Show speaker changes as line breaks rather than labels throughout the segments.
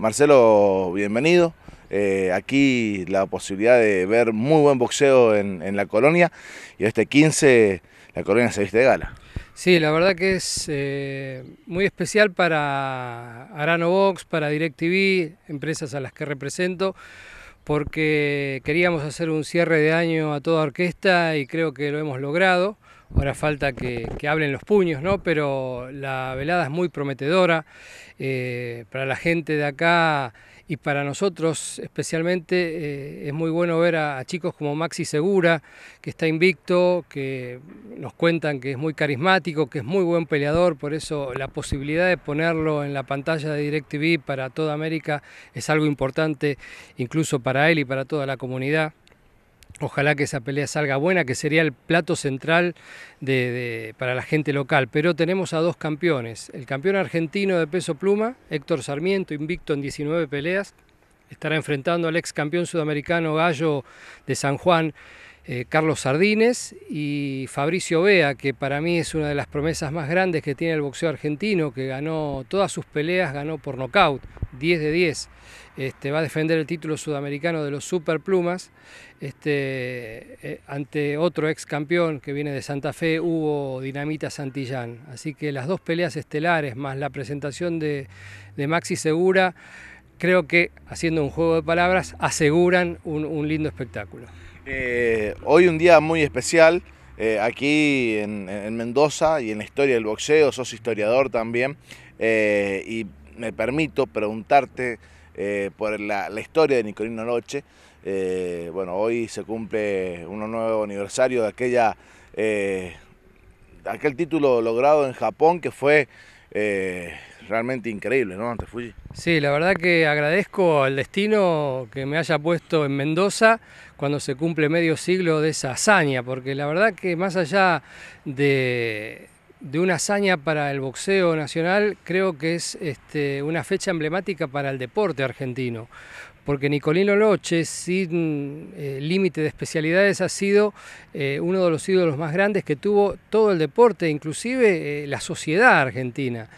Marcelo, bienvenido. Eh, aquí la posibilidad de ver muy buen boxeo en, la colonia y este 15 la colonia se viste de gala.
Sí, la verdad que es eh, muy especial para Arano Box, para DirecTV, empresas a las que represento, porque queríamos hacer un cierre de año a toda orquesta y creo que lo hemos logrado. Ahora falta que, que hablen los puños, ¿no? Pero la velada es muy prometedora eh, para la gente de acá y para nosotros especialmente eh, es muy bueno ver a, a, chicos como Maxi Segura, que está invicto, que nos cuentan que es muy carismático, que es muy buen peleador, por eso la posibilidad de ponerlo en la pantalla de DirecTV para toda América es algo importante incluso para él y para toda la comunidad. Ojalá que esa pelea salga buena, que sería el plato central para la gente local. Pero tenemos a dos campeones. El campeón argentino de peso pluma, Héctor Sarmiento, invicto en 19 peleas, estará enfrentando al ex campeón sudamericano Gallo de San Juan. Eh, Carlos Sardines y Fabricio Bea, que para mí es una de las promesas más grandes que tiene el boxeo argentino, que ganó todas sus peleas, ganó por nocaut, 10 de 10. Este, va a defender el título sudamericano de los Superplumas este, eh, ante otro ex campeón que viene de Santa Fe, Hugo Dinamita Santillán. Así que las dos peleas estelares más la presentación de, Maxi Segura, creo que haciendo un juego de palabras aseguran un lindo espectáculo
hoy un día muy especial eh, aquí en, Mendoza y en la historia del boxeo, sos historiador también, eh, y me permito preguntarte eh, por la, historia de Nicolino Noche. bueno, hoy se cumple un nuevo aniversario de aquella, aquel título logrado en Japón que fue eh, realmente increíble, ¿no? Antes fui.
Sí, la verdad que agradezco al destino que me haya puesto en Mendoza cuando se cumple medio siglo de esa hazaña, porque la verdad que más allá de, una hazaña para el boxeo nacional, creo que es este, una fecha emblemática para el deporte argentino, porque Nicolino Loche, sin eh, límite de especialidades, ha sido eh, uno de los ídolos más grandes que tuvo todo el deporte, inclusive eh, la sociedad argentina.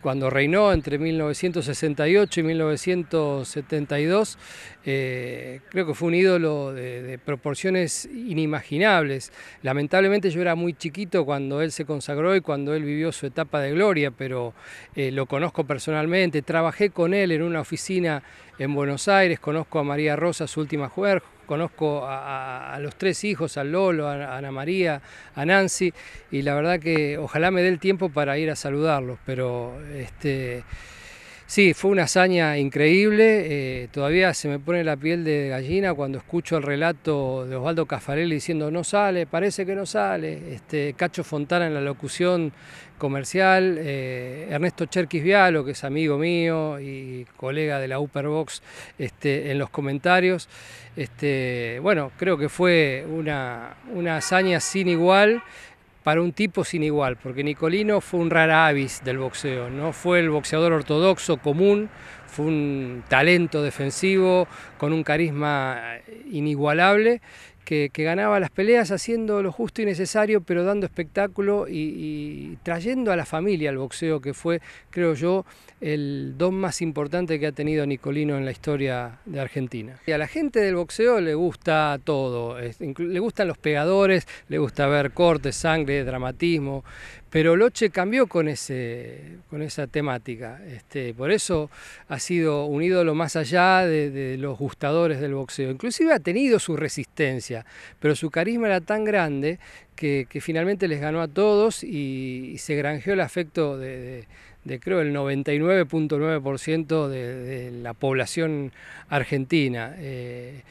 cuando reinó entre 1968 y 1972, creo que fue un ídolo de, proporciones inimaginables. Lamentablemente yo era muy chiquito cuando él se consagró y cuando él vivió su etapa de gloria, pero lo conozco personalmente, trabajé con él en una oficina en Buenos Aires, Aires, conozco a María Rosa, su última mujer, conozco a, los tres hijos, a Lolo, a, a, Ana María, a Nancy, y la verdad que ojalá me dé el tiempo para ir a saludarlos, pero este Sí, fue una hazaña increíble. Eh, todavía se me pone la piel de gallina cuando escucho el relato de Osvaldo Caffarelli diciendo no sale, parece que no sale. Este, Cacho Fontana en la locución comercial, eh, Ernesto Cherquis Vialo, que es amigo mío y colega de la Upperbox, este, en los comentarios. Este, bueno, creo que fue una, una hazaña sin igual para un tipo sin igual, porque Nicolino fue un rara avis del boxeo, no fue el boxeador ortodoxo común, fue un talento defensivo con un carisma eh, inigualable que, ganaba las peleas haciendo lo justo y necesario, pero dando espectáculo y, trayendo a la familia al boxeo, que fue, creo yo, el don más importante que ha tenido Nicolino en la historia de Argentina. Y a la gente del boxeo le gusta todo, le gustan los pegadores, le gusta ver cortes, sangre, dramatismo, pero Loche cambió con, ese, con esa temática. Este, por eso ha sido un ídolo más allá de, de los gustadores del boxeo. Inclusive ha tenido su resistencia pero su carisma era tan grande que, finalmente les ganó a todos y, se granjeó el afecto de, creo el 99.9% de, la población argentina. Eh,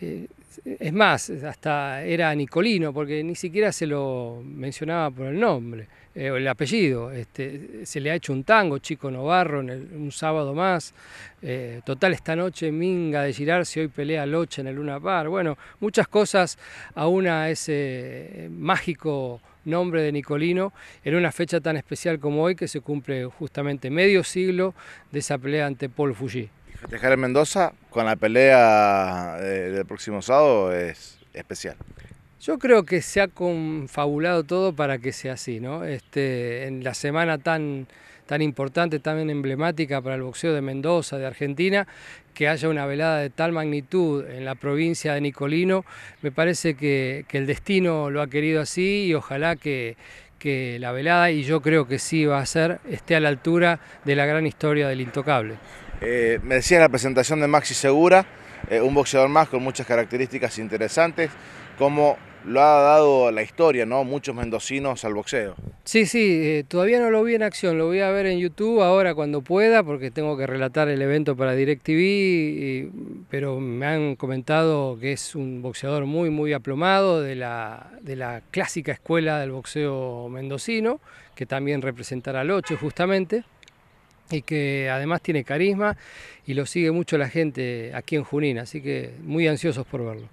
eh, es más, hasta era Nicolino, porque ni siquiera se lo mencionaba por el nombre, eh, o el apellido. Este, se le ha hecho un tango, Chico Novarro, en un sábado más. Eh, total, esta noche Minga de Girarse, hoy pelea Loche en el Luna Par. Bueno, muchas cosas aún a ese mágico nombre de Nicolino en una fecha tan especial como hoy, que se cumple justamente medio siglo de esa pelea ante Paul Fuji.
Dejar en Mendoza con la pelea eh, del próximo sábado es especial.
Yo creo que se ha confabulado todo para que sea así, ¿no? Este, en la semana tan, tan importante, tan emblemática para el boxeo de Mendoza, de Argentina, que haya una velada de tal magnitud en la provincia de Nicolino, me parece que, que el destino lo ha querido así y ojalá que la velada, y yo creo que sí va a ser, esté a la altura de la gran historia del intocable.
Eh, me decía en la presentación de Maxi Segura, eh, un boxeador más con muchas características interesantes, como lo ha dado la historia, ¿no? Muchos mendocinos al boxeo.
Sí, sí, eh, todavía no lo vi en acción, lo voy a ver en YouTube ahora cuando pueda, porque tengo que relatar el evento para DirecTV, pero me han comentado que es un boxeador muy, muy aplomado de la, de la clásica escuela del boxeo mendocino, que también representará al 8 justamente y que además tiene carisma y lo sigue mucho la gente aquí en Junín, así que muy ansiosos por verlo.